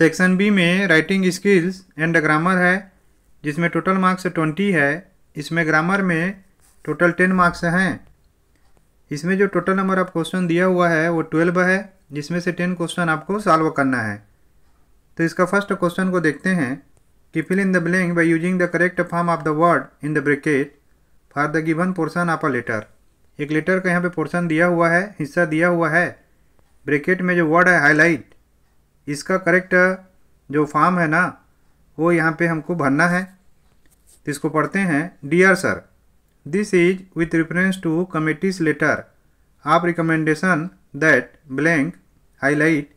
Section B में writing skills and grammar है जिसमें टोटल मार्क्स ट्वेंटी है इसमें ग्रामर में टोटल टेन मार्क्स हैं इसमें जो टोटल नंबर ऑफ क्वेश्चन दिया हुआ है वो ट्वेल्व है जिसमें से टेन क्वेश्चन आपको सॉल्व करना है तो इसका फर्स्ट क्वेश्चन को देखते हैं कि fill in the blank by using the correct form of the word in the bracket for the given portion of a letter एक लेटर का यहाँ पे पोर्सन दिया हुआ है हिस्सा दिया हुआ है ब्रेकेट में जो वर्ड है हाईलाइट इसका करेक्ट जो फॉर्म है ना वो यहाँ पे हमको भरना है तो इसको पढ़ते हैं dear sir this is with reference to committee's letter of recommendation that blank highlight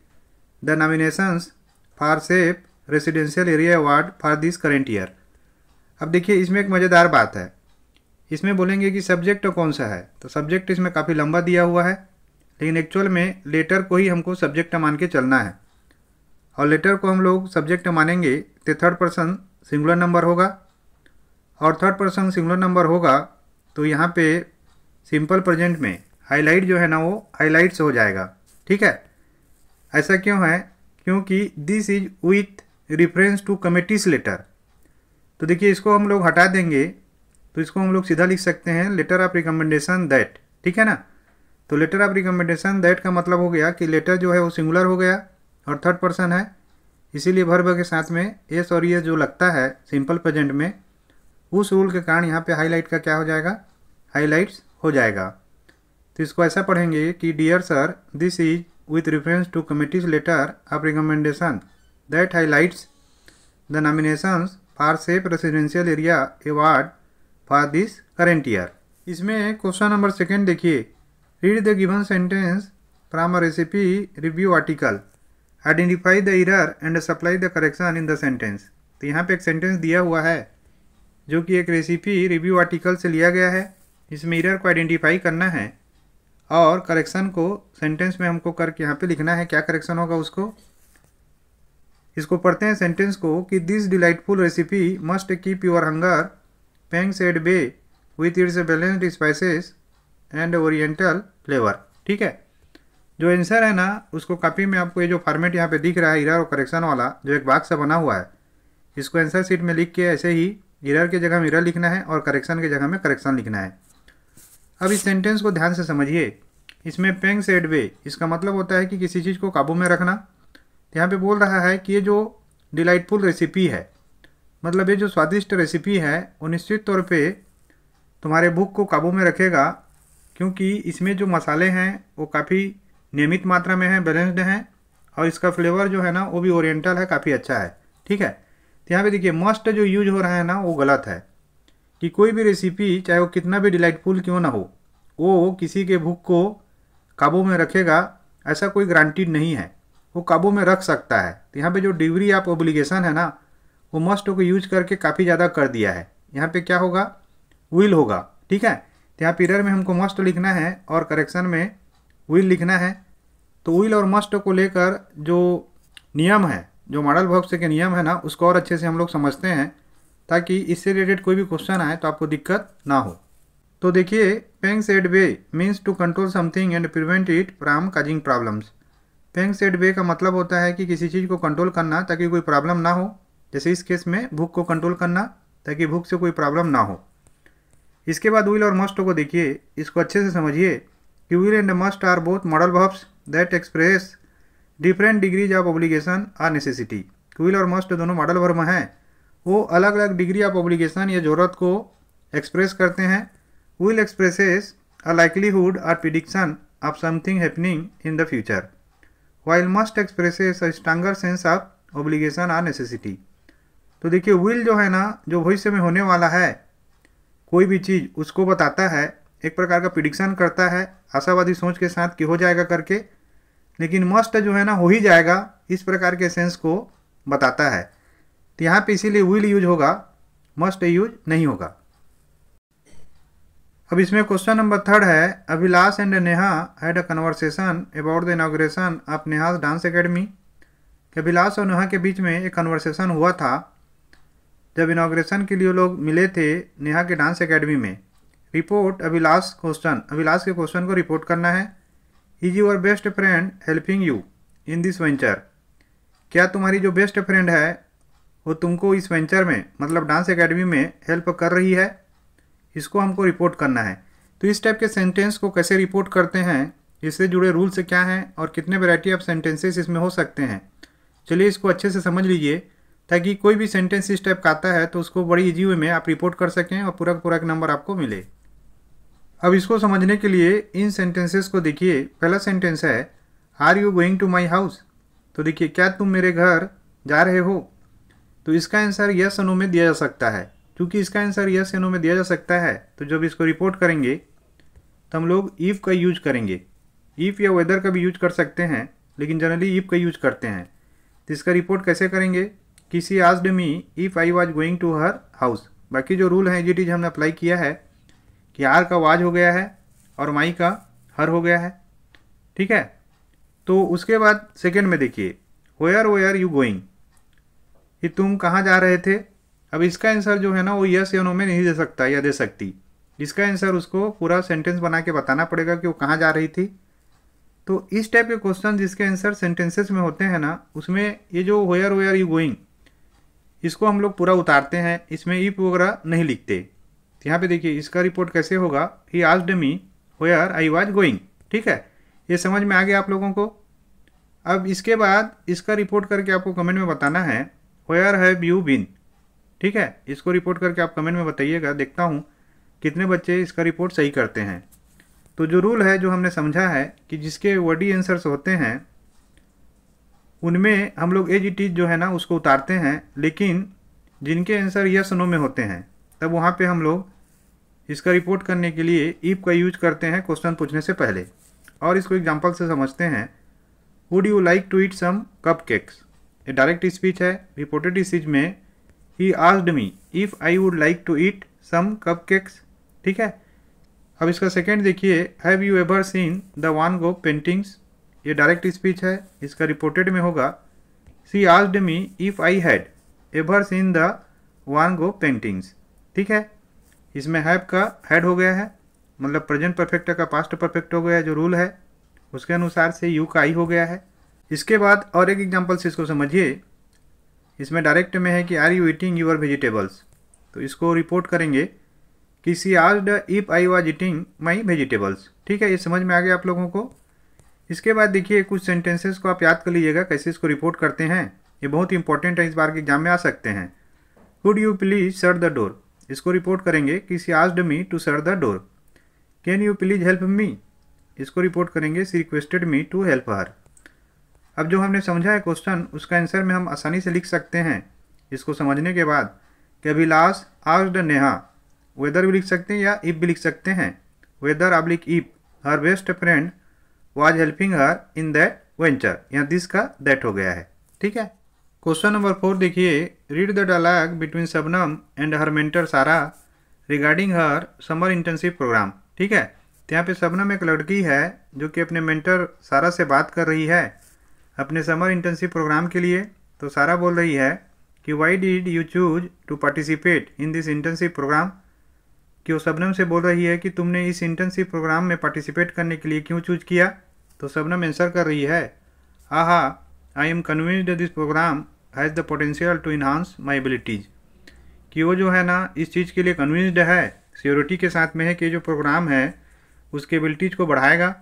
the nominations for safe residential area award for this current year अब देखिए इसमें एक मज़ेदार बात है इसमें बोलेंगे कि सब्जेक्ट कौन सा है तो सब्जेक्ट इसमें काफ़ी लंबा दिया हुआ है लेकिन एक्चुअल में लेटर को ही हमको सब्जेक्ट मान के चलना है और लेटर को हम लोग सब्जेक्ट मानेंगे तो थर्ड पर्सन सिंगुलर नंबर होगा और थर्ड पर्सन सिंगुलर नंबर होगा तो यहाँ पे सिंपल प्रेजेंट में हाईलाइट जो है ना वो हाईलाइट्स हो जाएगा ठीक है ऐसा क्यों है क्योंकि this is with reference to committee's letter तो देखिए इसको हम लोग हटा देंगे तो इसको हम लोग सीधा लिख सकते हैं लेटर ऑफ रिकमेंडेशन दैट ठीक है ना तो लेटर ऑफ रिकमेंडेशन दैट का मतलब हो गया कि लेटर जो है वो सिंगुलर हो गया और थर्ड पर्सन है इसीलिए भर्व के साथ में एस और ये जो लगता है सिंपल प्रेजेंट में उस रूल के कारण यहाँ पे हाईलाइट का क्या हो जाएगा हाईलाइट्स हो जाएगा तो इसको ऐसा पढ़ेंगे कि dear sir this is with reference to committee's letter of recommendation that highlights the nominations for safe residential area award for this current year इसमें क्वेश्चन नंबर सेकेंड देखिए read the given sentence from a recipe review article identify the error and supply the correction in the sentence तो यहाँ पे एक sentence दिया हुआ है जो कि एक रेसिपी रिव्यू आर्टिकल से लिया गया है इसमें इरर को आइडेंटिफाई करना है और करेक्शन को सेंटेंस में हमको करके यहाँ पे लिखना है क्या करेक्शन होगा उसको इसको पढ़ते हैं सेंटेंस को कि this delightful recipe must keep your hunger pangs at bay with its balanced spices and oriental flavour ठीक है जो एंसर है ना उसको कॉपी में आपको ये जो फॉर्मेट यहाँ पे दिख रहा है इरर और करेक्शन वाला जो एक बाग सा बना हुआ है इसको एंसर सीट में लिख के ऐसे ही इरर के जगह में इरर लिखना है और करेक्शन के जगह में करेक्शन लिखना है अब इस सेंटेंस को ध्यान से समझिए इसमें पेंग सेड वे इसका मतलब होता है कि किसी चीज़ को काबू में रखना यहाँ पर बोल रहा है कि ये जो डिलाइटफुल रेसिपी है मतलब ये जो स्वादिष्ट रेसिपी है वो निश्चित तौर पर तुम्हारे भूख को काबू में रखेगा क्योंकि इसमें जो मसाले हैं वो काफ़ी नियमित मात्रा में है बैलेंस्ड है और इसका फ्लेवर जो है ना वो भी ओरिएंटल है काफ़ी अच्छा है ठीक है तो यहाँ पे देखिए मस्ट जो यूज हो रहा है ना वो गलत है कि कोई भी रेसिपी चाहे वो कितना भी डिलाइटफुल क्यों ना हो वो किसी के भूख को काबू में रखेगा ऐसा कोई गारंटीड नहीं है वो काबू में रख सकता है तो यहाँ पर जो डिग्री आप ओब्लिगेशन है ना वो मस्ट को यूज करके काफ़ी ज़्यादा कर दिया है यहाँ पर क्या होगा विल होगा ठीक है तो यहाँ पीरियड में हमको मस्ट लिखना है और करेक्शन में विल लिखना है तो विल और मस्ट को लेकर जो नियम है जो मॉडल से के नियम है ना उसको और अच्छे से हम लोग समझते हैं ताकि इससे रिलेटेड कोई भी क्वेश्चन आए तो आपको दिक्कत ना हो तो देखिए pangs at bay means to control something and prevent it from causing problems pangs at bay का मतलब होता है कि किसी चीज़ को कंट्रोल करना ताकि कोई प्रॉब्लम ना हो जैसे इस केस में भूख को कंट्रोल करना ताकि भूख से कोई प्रॉब्लम ना हो इसके बाद विल और मस्ट को देखिए इसको अच्छे से समझिए कि will and must are both modal verbs that express different degrees of obligation or necessity will और मस्ट दोनों मॉडल वर्म हैं वो अलग अलग डिग्री ऑफ ऑब्लिगेशन या ज़रूरत को एक्सप्रेस करते हैं will expresses a likelihood or prediction of something happening in the future while must expresses a stronger sense of obligation or necessity तो देखिए विल जो है ना जो भविष्य में होने वाला है कोई भी चीज़ उसको बताता है एक प्रकार का प्रिडिक्शन करता है आशावादी सोच के साथ कि हो जाएगा करके लेकिन मस्ट जो है ना हो ही जाएगा इस प्रकार के सेंस को बताता है तो यहाँ पे इसीलिए विल यूज होगा मस्ट यूज नहीं होगा अब इसमें क्वेश्चन नंबर थर्ड है Abhilash and Neha had a conversation about the inauguration of Neha dance academy Abhilash और नेहा के बीच में एक कन्वर्सेशन हुआ था जब इनाग्रेशन के लिए लोग मिले थे नेहा के डांस एकेडमी में रिपोर्ट अभिलाष क्वेश्चन अभिलाष के क्वेश्चन को रिपोर्ट करना है is your best friend helping you in this venture क्या तुम्हारी जो बेस्ट फ्रेंड है वो तुमको इस वेंचर में मतलब डांस एकेडमी में हेल्प कर रही है इसको हमको रिपोर्ट करना है तो इस टाइप के सेंटेंस को कैसे रिपोर्ट करते हैं इससे जुड़े रूल्स क्या हैं और कितने वैरायटी ऑफ सेंटेंसेस इसमें हो सकते हैं चलिए इसको अच्छे से समझ लीजिए ताकि कोई भी सेंटेंस इस टाइप का आता है तो उसको बड़ी इजी वे में आप रिपोर्ट कर सकें और पूरा पूरा नंबर आपको मिले अब इसको समझने के लिए इन सेंटेंसेस को देखिए पहला सेंटेंस है are you going to my house तो देखिए क्या तुम मेरे घर जा रहे हो तो इसका आंसर यस अनो में दिया जा सकता है क्योंकि इसका आंसर यस एनो में दिया जा सकता है तो जब इसको रिपोर्ट करेंगे तो हम लोग ईफ का यूज करेंगे ईफ या वेदर का भी यूज कर सकते हैं लेकिन जनरली ईफ का यूज करते हैं तो इसका रिपोर्ट कैसे करेंगे किसी डे me if I was going to her house बाकी जो रूल है जी टीज हमने अप्लाई किया है कि आर का वाज हो गया है और माई का हर हो गया है ठीक है तो उसके बाद सेकेंड में देखिए are where are you going कि तुम कहाँ जा रहे थे अब इसका आंसर जो है ना वो यस या नो में नहीं दे सकता या दे सकती इसका आंसर उसको पूरा सेंटेंस बना के बताना पड़ेगा कि वो कहाँ जा रही थी तो इस टाइप के क्वेश्चन जिसके आंसर सेंटेंसेस में होते हैं ना उसमें ये जो वेयर वेयर यू गोइंग इसको हम लोग पूरा उतारते हैं इसमें ईप वगैरह नहीं लिखते तो यहाँ पे देखिए इसका रिपोर्ट कैसे होगा he asked me where I was going ठीक है ये समझ में आ गया आप लोगों को अब इसके बाद इसका रिपोर्ट करके आपको कमेंट में बताना है वेयर हैव यू बिन ठीक है इसको रिपोर्ट करके आप कमेंट में बताइएगा देखता हूँ कितने बच्चे इसका रिपोर्ट सही करते हैं तो जो रूल है जो हमने समझा है कि जिसके वर्डी आंसर्स होते हैं उनमें हम लोग एज इट इज़ जो है ना उसको उतारते हैं लेकिन जिनके आंसर यस नो में होते हैं तब वहाँ पे हम लोग इसका रिपोर्ट करने के लिए ईप का यूज करते हैं क्वेश्चन पूछने से पहले और इसको एग्जाम्पल से समझते हैं would you like to eat some cupcakes ये डायरेक्ट स्पीच है रिपोर्टेड स्पीच में he asked me if I would like to eat some cupcakes ठीक है अब इसका सेकेंड देखिए have you ever seen the Van Gogh paintings ये direct speech है इसका रिपोर्टेड में होगा she asked me if I had ever seen the Van Gogh paintings ठीक है इसमें हैव का हैड हो गया है मतलब प्रेजेंट परफेक्ट का पास्ट परफेक्ट हो गया है जो रूल है उसके अनुसार से यू का आई हो गया है इसके बाद और एक एग्जांपल से इसको समझिए इसमें डायरेक्ट में है कि are you eating your vegetables तो इसको रिपोर्ट करेंगे कि she the if I was eating my vegetables ठीक है ये समझ में आ गया आप लोगों को इसके बाद देखिए कुछ सेंटेंसेस को आप याद कर लीजिएगा कैसे इसको रिपोर्ट करते हैं ये बहुत इंपॉर्टेंट है इस बार के एग्जाम में आ सकते हैं would you please shut the door इसको रिपोर्ट करेंगे कि she asked me to shut the door can you please help me इसको रिपोर्ट करेंगे she requested me to help her अब जो हमने समझा है क्वेश्चन उसका आंसर में हम आसानी से लिख सकते हैं इसको समझने के बाद कि अभिलाष आस्ड नेहा वेदर भी लिख सकते हैं या इफ भी लिख सकते हैं वेदर अब्लिक if her best friend was helping her in that venture या दिस का दैट हो गया है ठीक है क्वेश्चन नंबर फोर देखिए read the dialogue between Shabnam and her mentor Sara regarding her summer internship program ठीक है तो यहाँ पे सबनम एक लड़की है जो कि अपने मेंटर सारा से बात कर रही है अपने समर इंटर्नशिप प्रोग्राम के लिए तो सारा बोल रही है कि why did you choose to participate in this internship program कि वो सबनम से बोल रही है कि तुमने इस इंटर्नशिप प्रोग्राम में पार्टिसिपेट करने के लिए क्यों चूज किया तो सबनम आंसर कर रही है aha I am convinced this program has the potential to enhance my abilities कि वो जो है ना इस चीज़ के लिए कन्विंस्ड है सियोरिटी के साथ में है कि जो प्रोग्राम है उसके एबिलिटीज़ को बढ़ाएगा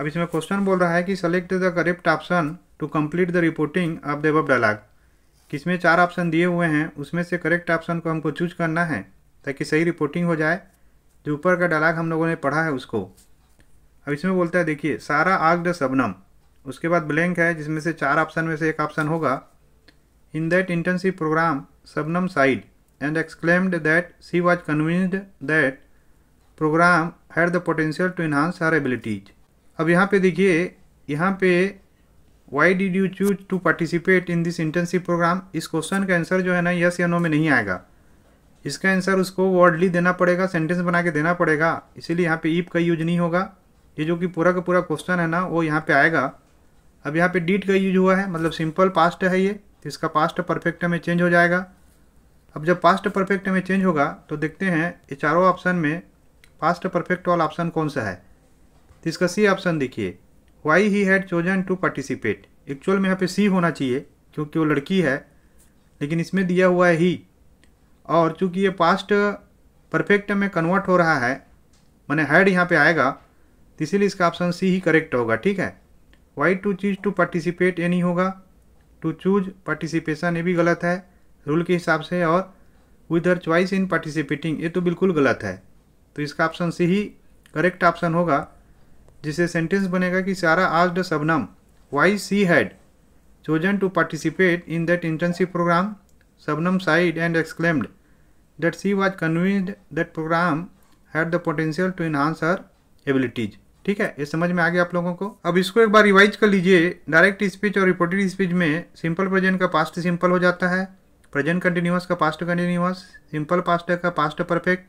अब इसमें क्वेश्चन बोल रहा है कि select the correct option to complete the reporting of the above dialogue इसमें चार ऑप्शन दिए हुए हैं उसमें से करेक्ट ऑप्शन को हमको चूज करना है ताकि सही रिपोर्टिंग हो जाए जो ऊपर का डायलॉग हम लोगों ने पढ़ा है उसको अब इसमें बोलता है देखिए सारा आग द सबनम उसके बाद ब्लैंक है जिसमें से चार ऑप्शन में से एक ऑप्शन होगा In that intensive program, Subnam sighed and exclaimed that she was convinced that program had the potential to enhance her abilities. अब यहाँ पे देखिए यहाँ पे why did you choose to participate in this internship program इस question का answer जो है ना यस या नो में नहीं आएगा इसका आंसर उसको वर्डली देना पड़ेगा सेंटेंस बना के देना पड़ेगा इसीलिए यहाँ पे ईप का यूज नहीं होगा ये जो कि पूरा का पूरा क्वेश्चन है ना वो यहाँ पे आएगा अब यहाँ पे डीट का यूज हुआ है मतलब सिंपल पास्ट है ये तो इसका पास्ट परफेक्ट में चेंज हो जाएगा अब जब पास्ट परफेक्ट में चेंज होगा तो देखते हैं ये चारों ऑप्शन में पास्ट परफेक्ट वाला ऑप्शन कौन सा है तो इसका सी ऑप्शन देखिए why he had chosen to participate actual में यहाँ पे सी होना चाहिए क्योंकि वो लड़की है लेकिन इसमें दिया हुआ है ही और चूँकि ये पास्ट परफेक्ट में कन्वर्ट हो रहा है मैंने हैड यहाँ पर आएगा तो इसीलिए इसका ऑप्शन सी ही करेक्ट होगा ठीक है why to choose to participate ये नहीं होगा टू चूज पार्टिसिपेशन ये भी गलत है रूल के हिसाब से और विद च्वाइस इन पार्टिसिपेटिंग ये तो बिल्कुल गलत है तो इसका ऑप्शन सी ही करेक्ट ऑप्शन होगा जिसे सेंटेंस बनेगा कि सारा आज the Shabnam why she had chosen to participate in that internship program Shabnam said and exclaimed that she was convinced that program had the potential to enhance her abilities ठीक है ये समझ में आ गया आप लोगों को अब इसको एक बार रिवाइज कर लीजिए डायरेक्ट स्पीच और रिपोर्टेड स्पीच में सिंपल प्रेजेंट का पास्ट सिंपल हो जाता है प्रेजेंट कंटिन्यूस का पास्ट कंटिन्यूस सिंपल पास्ट का पास्ट परफेक्ट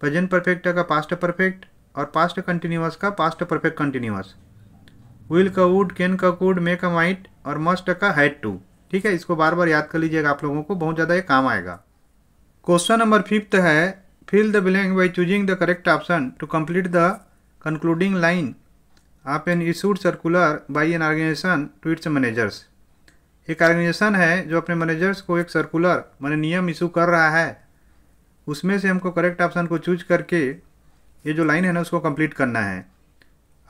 प्रेजेंट परफेक्ट का पास्ट परफेक्ट और पास्ट कंटिन्यूस का पास्ट परफेक्ट कंटिन्यूस विल का वुड कैन का कूड मे का माइट और मस्ट का हैड टू ठीक है इसको बार बार याद कर लीजिएगा आप लोगों को बहुत ज़्यादा ये काम आएगा क्वेश्चन नंबर फिफ्थ है fill the blank by choosing the correct option to complete the Concluding line आप an issued circular by an organization to its managers एक ऑर्गेनाइजेशन है जो अपने मैनेजर्स को एक सर्कुलर मैंने नियम इशू कर रहा है उसमें से हमको करेक्ट ऑप्शन को चूज करके ये जो लाइन है ना उसको कंप्लीट करना है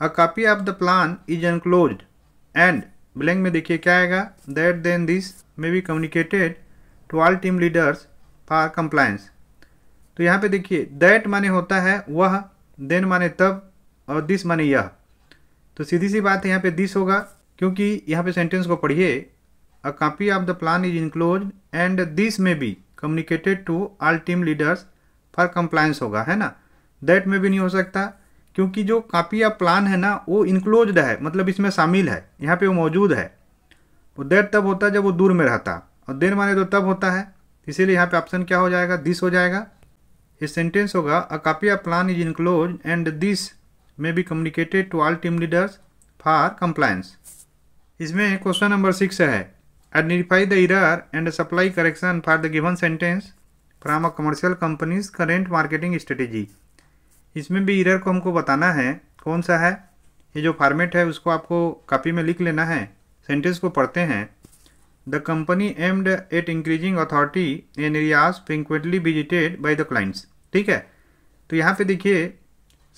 a copy of the plan is enclose and blank में देखिए क्या आएगा that then this may be communicated to all team leaders for compliance तो यहाँ पे देखिए दैट माने होता है वह देन माने तब और दिस माने यह तो सीधी सी बात है यहाँ पे दिस होगा क्योंकि यहाँ पे सेंटेंस को पढ़िए a copy of the plan is enclose and this may be communicated to all team leaders for compliance होगा है ना दैट में भी नहीं हो सकता क्योंकि जो कापी ऑफ प्लान है ना वो इंक्लोज है मतलब इसमें शामिल है यहाँ पे वो मौजूद है वो दैट तब होता है जब वो दूर में रहता और देर माने तो तब होता है इसीलिए यहाँ पे ऑप्शन क्या हो जाएगा दिस हो जाएगा ये सेंटेंस होगा a copy of plan is enclose and this may be communicated to all team leaders for compliance. इसमें क्वेश्चन नंबर सिक्स है identify the error and supply correction for the given sentence from a commercial company's current marketing strategy इसमें भी error को हमको बताना है कौन सा है ये जो फॉर्मेट है उसको आपको कॉपी में लिख लेना है सेंटेंस को पढ़ते हैं the company aimed at increasing authority in areas frequently visited by the clients ठीक है तो यहाँ पे देखिए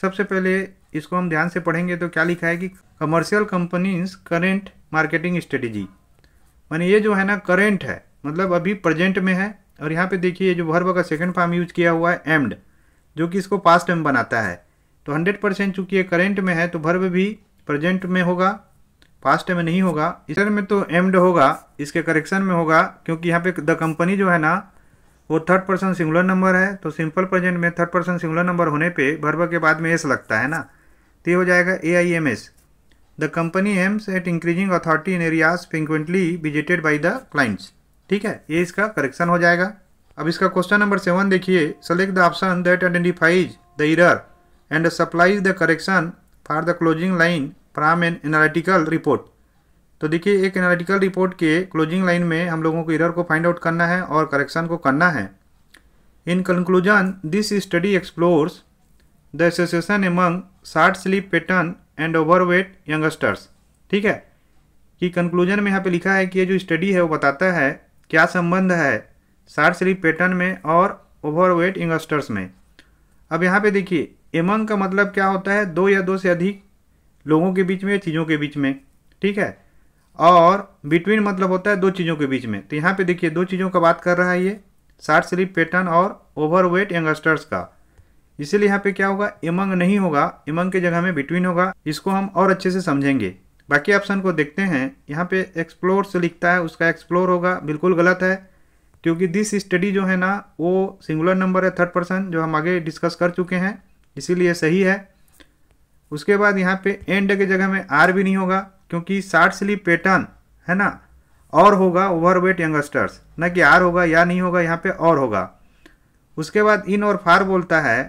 सबसे पहले इसको हम ध्यान से पढ़ेंगे तो क्या लिखा है कि commercial company's current marketing strategy मैंने ये जो है ना करेंट है मतलब अभी प्रेजेंट में है और यहाँ पे देखिए जो भर का सेकेंड फॉर्म यूज किया हुआ है एम्ड जो कि इसको पास्ट टाइम बनाता है तो हंड्रेड परसेंट चूंकि ये करेंट में है तो भर्व भी प्रेजेंट में होगा पास्ट में नहीं होगा इधर में तो एम्ड होगा इसके करेक्शन में होगा क्योंकि यहाँ पे द कंपनी जो है ना वो थर्ड पर्सन सिंगुलर नंबर है तो सिंपल प्रेजेंट में थर्ड पर्सन सिंगुलर नंबर होने पे भर्व के बाद में एस लगता है ना तो ये हो जाएगा A I M S the company aims at increasing authority in areas frequently visited by the clients ठीक है ये इसका करेक्शन हो जाएगा अब इसका क्वेश्चन नंबर सेवन देखिए select the option that identifies the error and supplies the correction for the closing line from an analytical report तो देखिए एक एनालिटिकल रिपोर्ट के क्लोजिंग लाइन में हम लोगों को इरर को फाइंड आउट करना है और करेक्शन को करना है in conclusion this study explores the association among short sleep pattern and overweight youngsters ठीक है कि कंक्लूजन में यहाँ पे लिखा है कि ये जो स्टडी है वो बताता है क्या संबंध है शार्ट स्लीप पैटर्न में और ओवरवेट यंगस्टर्स में अब यहाँ पे देखिए एमंग का मतलब क्या होता है दो या दो से अधिक लोगों के बीच में या चीज़ों के बीच में ठीक है और बिटवीन मतलब होता है दो चीज़ों के बीच में तो यहाँ पे देखिए दो चीज़ों का बात कर रहा है ये शार्ट स्लीप पैटर्न और ओवरवेट यंगस्टर्स का इसीलिए यहाँ पे क्या होगा इमंग नहीं होगा इमंग के जगह में बिटवीन होगा इसको हम और अच्छे से समझेंगे बाकी ऑप्शन को देखते हैं यहाँ पे एक्सप्लोर से लिखता है उसका एक्सप्लोर होगा बिल्कुल गलत है क्योंकि दिस स्टडी जो है ना वो सिंगुलर नंबर है थर्ड पर्सन जो हम आगे डिस्कस कर चुके हैं इसीलिए सही है उसके बाद यहाँ पे एंड के जगह में आर भी नहीं होगा क्योंकि शार्ट स्लीप पैटर्न है ना और होगा ओवरवेट यंगस्टर्स ना कि आर होगा या नहीं होगा यहाँ पे और होगा उसके बाद इन और फार बोलता है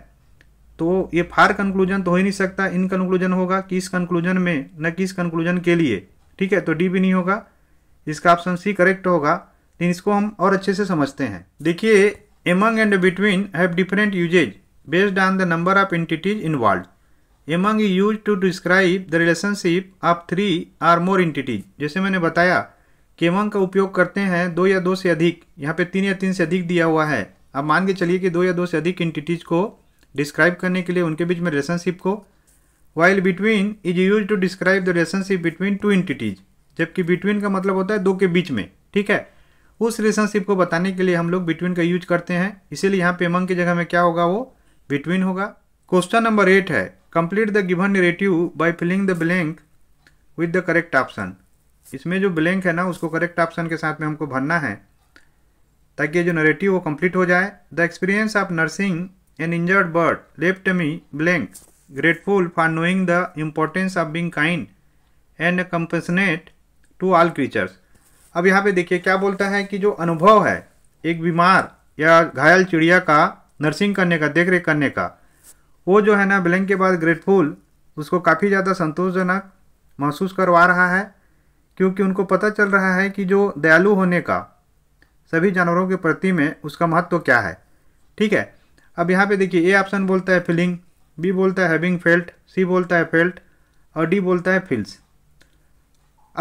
तो ये फार कंक्लूजन तो हो ही नहीं सकता इन कंक्लूजन होगा किस कंक्लूजन में न किस कंक्लूजन के लिए ठीक है तो डी भी नहीं होगा इसका ऑप्शन सी करेक्ट होगा लेकिन इसको हम और अच्छे से समझते हैं देखिए among and between have different usages based on the number of entities involve among use to describe the relationship of three or more entities जैसे मैंने बताया कि एमंग का उपयोग करते हैं दो या दो से अधिक यहाँ पे तीन या तीन से अधिक दिया हुआ है अब मान के चलिए कि दो या दो से अधिक एंटिटीज को डिस्क्राइब करने के लिए उनके बीच में रिलेशनशिप को while between is use to describe the relationship between two entities जबकि बिटवीन का मतलब होता है दो के बीच में ठीक है उस रिलेशनशिप को बताने के लिए हम लोग बिटवीन का यूज करते हैं इसीलिए यहाँ पे मंग की जगह में क्या होगा वो बिटवीन होगा क्वेश्चन नंबर एट है complete the given narrative by filling the blank with the correct option इसमें जो ब्लैंक है ना उसको करेक्ट ऑप्शन के साथ में हमको भरना है ताकि जो नरेटिव वो कंप्लीट हो जाए the experience of nursing an injured bird left me blank, grateful for knowing the importance of being kind and compassionate to all creatures. अब यहाँ पे देखिए क्या बोलता है कि जो अनुभव है एक बीमार या घायल चिड़िया का नर्सिंग करने का देख रेख करने का वो जो है ना ब्लैंक के बाद ग्रेटफुल उसको काफ़ी ज़्यादा संतोषजनक महसूस करवा रहा है क्योंकि उनको पता चल रहा है कि जो दयालु होने का सभी जानवरों के प्रति में उसका महत्व तो क्या है ठीक है अब यहाँ पे देखिए ए ऑप्शन बोलता है फीलिंग बी बोलता है हैविंग फेल्ट सी बोलता है फेल्ट और डी बोलता है फील्स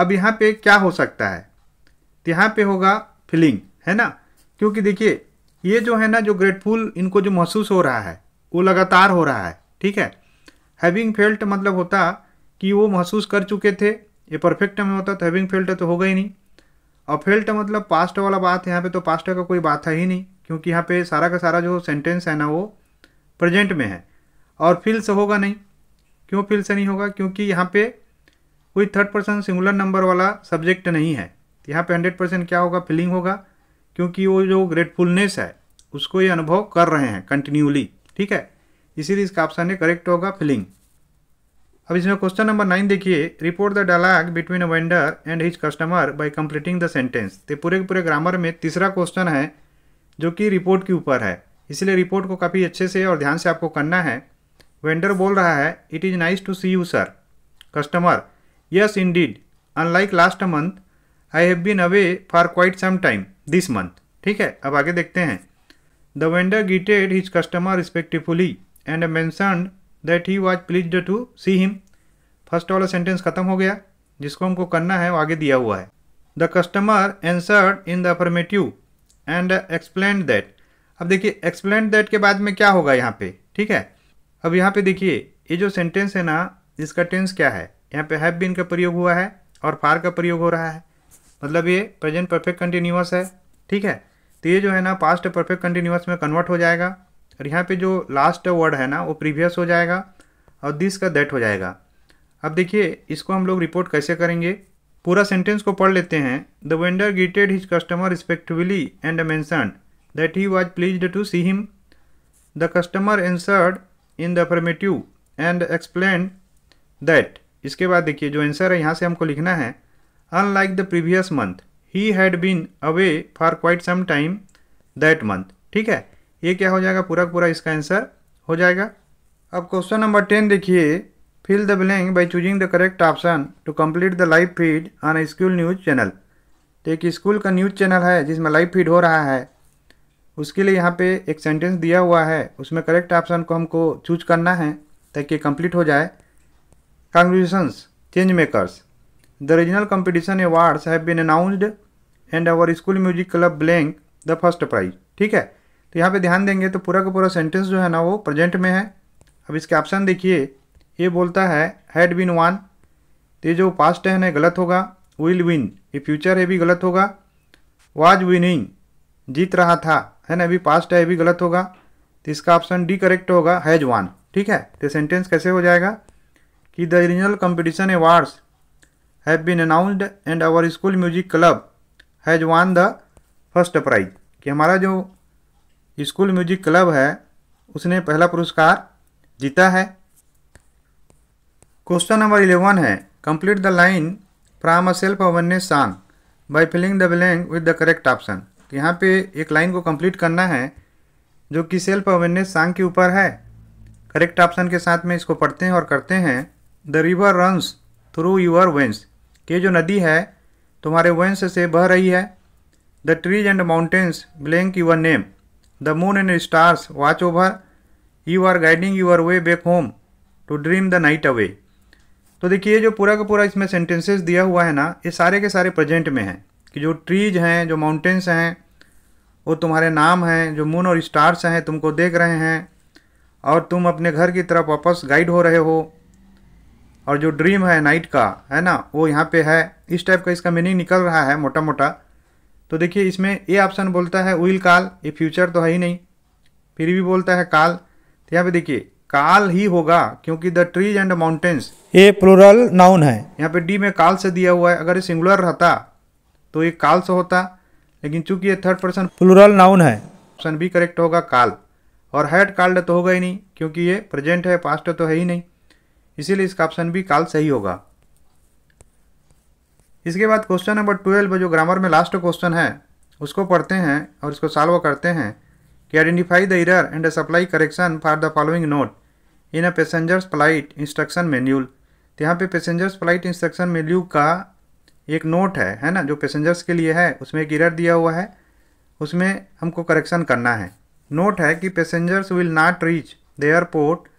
अब यहाँ पे क्या हो सकता है तो यहाँ पे होगा फीलिंग है ना क्योंकि देखिए ये जो है ना जो ग्रेटफुल इनको जो महसूस हो रहा है वो लगातार हो रहा है ठीक है हैविंग फेल्ट मतलब होता कि वो महसूस कर चुके थे ये परफेक्ट में होता तो हैविंग फेल्ट तो होगा ही नहीं और फेल्ट मतलब पास्ट वाला बात यहाँ पे तो पास्ट का कोई बात है ही नहीं क्योंकि यहाँ पे सारा का सारा जो सेंटेंस है ना वो प्रेजेंट में है और फिल से होगा नहीं क्यों फिल से नहीं होगा क्योंकि यहाँ पे कोई थर्ड पर्सन सिंगुलर नंबर वाला सब्जेक्ट नहीं है यहाँ पे हंड्रेड परसेंट क्या होगा फिलिंग होगा क्योंकि वो जो ग्रेटफुलनेस है उसको ये अनुभव कर रहे हैं कंटिन्यूली ठीक है इसीलिए इसका ऑप्शन है करेक्ट होगा फिलिंग अब इसमें क्वेश्चन नंबर नाइन देखिए report the dialogue between a vendor and his customer by completing the sentence तो पूरे पूरे ग्रामर में तीसरा क्वेश्चन है जो कि रिपोर्ट के ऊपर है इसलिए रिपोर्ट को काफ़ी अच्छे से और ध्यान से आपको करना है वेंडर बोल रहा है it is nice to see you sir customer yes indeed unlike last month I have been away for quite some time this month ठीक है अब आगे देखते हैं the vendor greeted his customer respectfully and mentioned that he was pleased to see him first वाला sentence खत्म हो गया जिसको हमको करना है वो आगे दिया हुआ है the customer answered in the affirmative and explain that अब देखिए एक्सप्लेन दैट के बाद में क्या होगा यहाँ पे ठीक है अब यहाँ पे देखिए ये जो सेंटेंस है ना इसका टेंस क्या है यहाँ पे हैव बीन का प्रयोग हुआ है और फार का प्रयोग हो रहा है मतलब ये प्रेजेंट परफेक्ट कंटिन्यूस है ठीक है तो ये जो है ना पास्ट परफेक्ट कंटिन्यूस में कन्वर्ट हो जाएगा और यहाँ पे जो लास्ट वर्ड है ना वो प्रीवियस हो जाएगा और दिस का दैट हो जाएगा अब देखिए इसको हम लोग रिपोर्ट कैसे करेंगे पूरा सेंटेंस को पढ़ लेते हैं the vendor greeted his customer respectfully and mentioned that he was pleased to see him the customer answered in the affirmative and explain that इसके बाद देखिए जो आंसर है यहाँ से हमको लिखना है unlike the previous month he had been away for quite some time that month ठीक है ये क्या हो जाएगा पूरा पूरा इसका आंसर हो जाएगा अब क्वेश्चन नंबर टेन देखिए Fill the blank by choosing the correct option to complete the live feed on a school news channel. तो एक स्कूल का न्यूज़ चैनल है जिसमें लाइव फीड हो रहा है उसके लिए यहाँ पे एक सेंटेंस दिया हुआ है उसमें करेक्ट ऑप्शन को हमको चूज करना है ताकि कंप्लीट हो जाए congratulations change makers the regional competition awards have been announced and our school music club blank the first prize ठीक है तो यहाँ पे ध्यान देंगे तो पूरा का पूरा सेंटेंस जो है ना वो प्रेजेंट में है अब इसके ऑप्शन देखिए ये बोलता है हैड बिन वन तो ये जो पास्ट टेन है गलत होगा विल विन ये फ्यूचर है भी गलत होगा वाज विनिंग जीत रहा था है ना अभी पास्ट है भी गलत होगा तो इसका ऑप्शन डी करेक्ट होगा हैज वन ठीक है तो सेंटेंस कैसे हो जाएगा कि the regional competition awards have been announced and our school music club has won the first prize कि हमारा जो स्कूल म्यूजिक क्लब है उसने पहला पुरस्कार जीता है क्वेश्चन नंबर इलेवन है complete the line from a self awareness song by filling the blank with the correct option तो यहाँ पे एक लाइन को कंप्लीट करना है जो कि सेल्फ अवेयरनेस सॉन्ग के ऊपर है करेक्ट ऑप्शन के साथ में इसको पढ़ते हैं और करते हैं the river runs through your veins ये जो नदी है तुम्हारे वेंस से बह रही है the trees and mountains blank your name the moon and stars watch over you are guiding your way back home to dream the night away तो देखिए जो पूरा का पूरा इसमें सेंटेंसेस दिया हुआ है ना ये सारे के सारे प्रेजेंट में हैं कि जो ट्रीज हैं जो माउंटेन्स हैं वो तुम्हारे नाम हैं जो मून और स्टार्स हैं तुमको देख रहे हैं और तुम अपने घर की तरफ वापस गाइड हो रहे हो और जो ड्रीम है नाइट का है ना वो यहाँ पे है इस टाइप का इसका मीनिंग निकल रहा है मोटा मोटा तो देखिए इसमें ए ऑप्शन बोलता है विल काल ये फ्यूचर तो है ही नहीं फिर भी बोलता है काल तो यहाँ पे देखिए काल ही होगा क्योंकि द ट्रीज एंड माउंटेन्स ये प्लूरल नाउन है यहाँ पे डी में काल से दिया हुआ है अगर ये सिंगुलर रहता तो ये काल से होता लेकिन चूंकि ये थर्ड पर्सन प्लूरल नाउन है ऑप्शन बी करेक्ट होगा काल और हैड काल्ड तो होगा ही नहीं क्योंकि ये प्रेजेंट है पास्ट तो है ही नहीं इसीलिए इसका ऑप्शन बी काल सही होगा इसके बाद क्वेश्चन नंबर ट्वेल्व जो ग्रामर में लास्ट क्वेश्चन है उसको पढ़ते हैं और इसको सॉल्व करते हैं to identify the error and supply correction for the following note in a passenger's flight instruction manual तो यहाँ पे पैसेंजर्स फ्लाइट इंस्ट्रक्शन मेन्यू का एक नोट है है ना जो पैसेंजर्स के लिए है उसमें एक इरर दिया हुआ है उसमें हमको करेक्शन करना है नोट है कि passengers will not reach the airport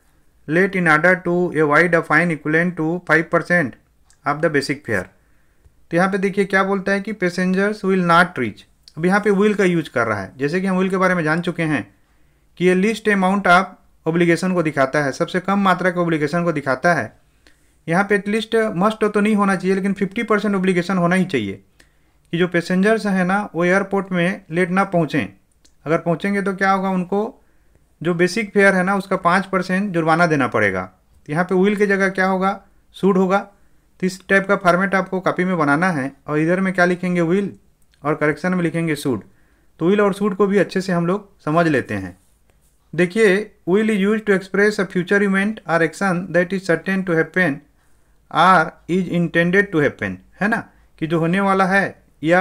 late in order to avoid a fine equivalent to five percent of the basic fare तो यहाँ पे देखिए क्या बोलता है कि पैसेंजर्स विल नॉट रीच अब यहाँ पे विल का यूज कर रहा है जैसे कि हम विल के बारे में जान चुके हैं कि ये लिस्ट अमाउंट ऑफ ऑब्लिगेशन को दिखाता है सबसे कम मात्रा के ऑब्लिगेशन को दिखाता है यहाँ पे एटलीस्ट मस्ट तो नहीं होना चाहिए लेकिन फिफ्टी परसेंट ऑब्लिगेशन होना ही चाहिए कि जो पैसेंजर्स हैं ना वो एयरपोर्ट में लेट ना पहुँचें अगर पहुँचेंगे तो क्या होगा उनको जो बेसिक फेयर है ना उसका पाँच परसेंट जुर्माना देना पड़ेगा यहाँ पर व्हील की जगह क्या होगा सूट होगा तो इस टाइप का फॉर्मेट आपको कापी में बनाना है और इधर में क्या लिखेंगे व्हील और करेक्शन में लिखेंगे सूड तो विल और सूड को भी अच्छे से हम लोग समझ लेते हैं देखिए will is use to express a future event or action that is certain to happen or is intended to happen है ना कि जो होने वाला है या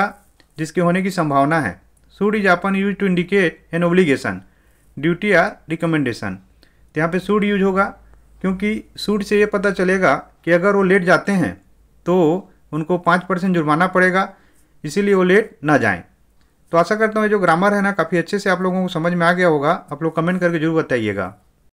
जिसके होने की संभावना है should is often used to indicate an obligation duty or recommendation तो यहाँ पे सूड यूज होगा क्योंकि सूड से ये पता चलेगा कि अगर वो लेट जाते हैं तो उनको पाँच परसेंट जुर्माना पड़ेगा इसीलिए वो लेट ना जाएँ तो आशा करता हूँ जो ग्रामर है ना काफ़ी अच्छे से आप लोगों को समझ में आ गया होगा आप लोग कमेंट करके जरूर बताइएगा